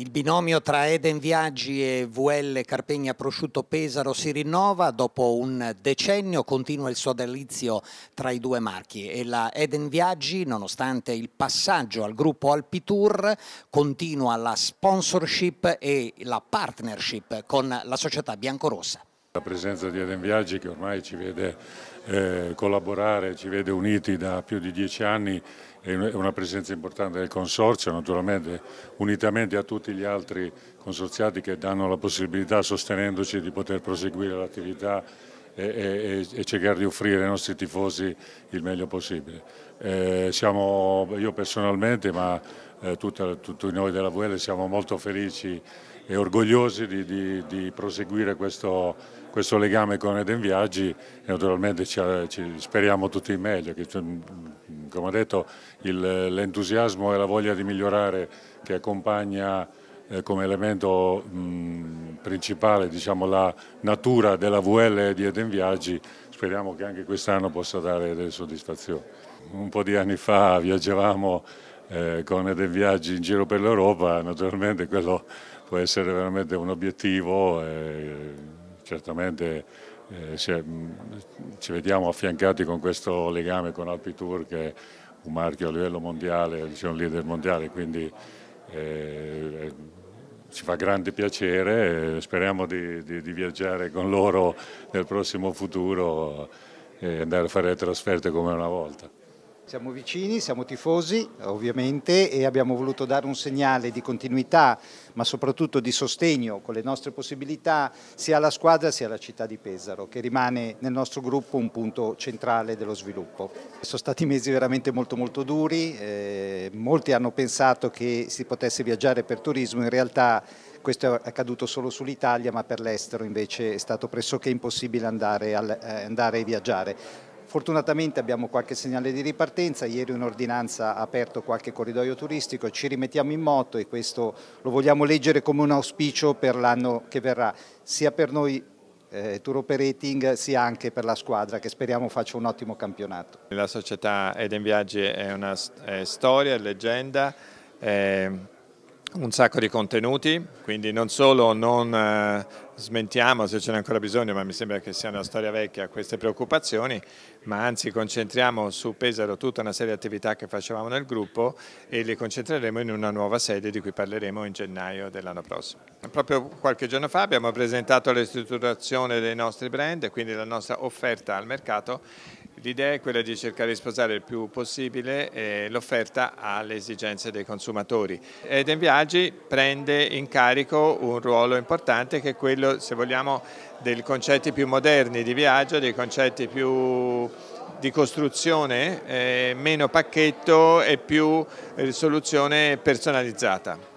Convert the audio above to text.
Il binomio tra Eden Viaggi e VL Carpegna Prosciutto Pesaro si rinnova, dopo un decennio continua il sodalizio tra i due marchi e la Eden Viaggi, nonostante il passaggio al gruppo Alpitour, continua la sponsorship e la partnership con la società biancorossa. La presenza di Eden Viaggi che ormai ci vede eh, collaborare, ci vede uniti da più di dieci anni è una presenza importante del Consorzio, naturalmente unitamente a tutti gli altri consorziati che danno la possibilità, sostenendoci, di poter proseguire l'attività e, e, e, cercare di offrire ai nostri tifosi il meglio possibile. Eh, siamo, io personalmente, ma eh, tutta, tutti noi della VL siamo molto felici e orgogliosi di, di, di proseguire questo, questo, legame con Eden Viaggi e naturalmente ci, ci speriamo tutti il meglio, che, come ho detto l'entusiasmo e la voglia di migliorare che accompagna eh, come elemento mh, principale diciamo, la natura della VL di Eden Viaggi, speriamo che anche quest'anno possa dare delle soddisfazioni. Un po' di anni fa viaggiavamo eh, con Eden Viaggi in giro per l'Europa, naturalmente quello può essere veramente un obiettivo, eh, certamente eh, cioè, ci vediamo affiancati con questo legame con Alpitour che è un marchio a livello mondiale, cioè diciamo, un leader mondiale, quindi eh, ci fa grande piacere, speriamo di, di, di, viaggiare con loro nel prossimo futuro e andare a fare le trasferte come una volta. Siamo vicini, siamo tifosi ovviamente e abbiamo voluto dare un segnale di continuità ma soprattutto di sostegno con le nostre possibilità sia alla squadra sia alla città di Pesaro che rimane nel nostro gruppo un punto centrale dello sviluppo. Sono stati mesi veramente molto molto duri, eh, molti hanno pensato che si potesse viaggiare per turismo, in realtà questo è accaduto solo sull'Italia ma per l'estero invece è stato pressoché impossibile andare, al, eh, andare e viaggiare. Fortunatamente abbiamo qualche segnale di ripartenza, ieri un'ordinanza ha aperto qualche corridoio turistico, ci rimettiamo in moto e questo lo vogliamo leggere come un auspicio per l'anno che verrà, sia per noi eh, tour operating sia anche per la squadra che speriamo faccia un ottimo campionato. La società Eden Viaggi è una è storia, è leggenda, è un sacco di contenuti, quindi non solo non eh, smentiamo se ce n'è ancora bisogno, ma mi sembra che sia una storia vecchia queste preoccupazioni, ma anzi concentriamo su Pesaro tutta una serie di attività che facevamo nel gruppo e le concentreremo in una nuova sede di cui parleremo in gennaio dell'anno prossimo. Proprio qualche giorno fa abbiamo presentato la ristrutturazione dei nostri brand, quindi la nostra offerta al mercato L'idea è quella di cercare di sposare il più possibile eh, l'offerta alle esigenze dei consumatori. Eden Viaggi prende in carico un ruolo importante che è quello, se vogliamo, dei concetti più moderni di viaggio, dei concetti più di costruzione, eh, meno pacchetto e più eh, soluzione personalizzata.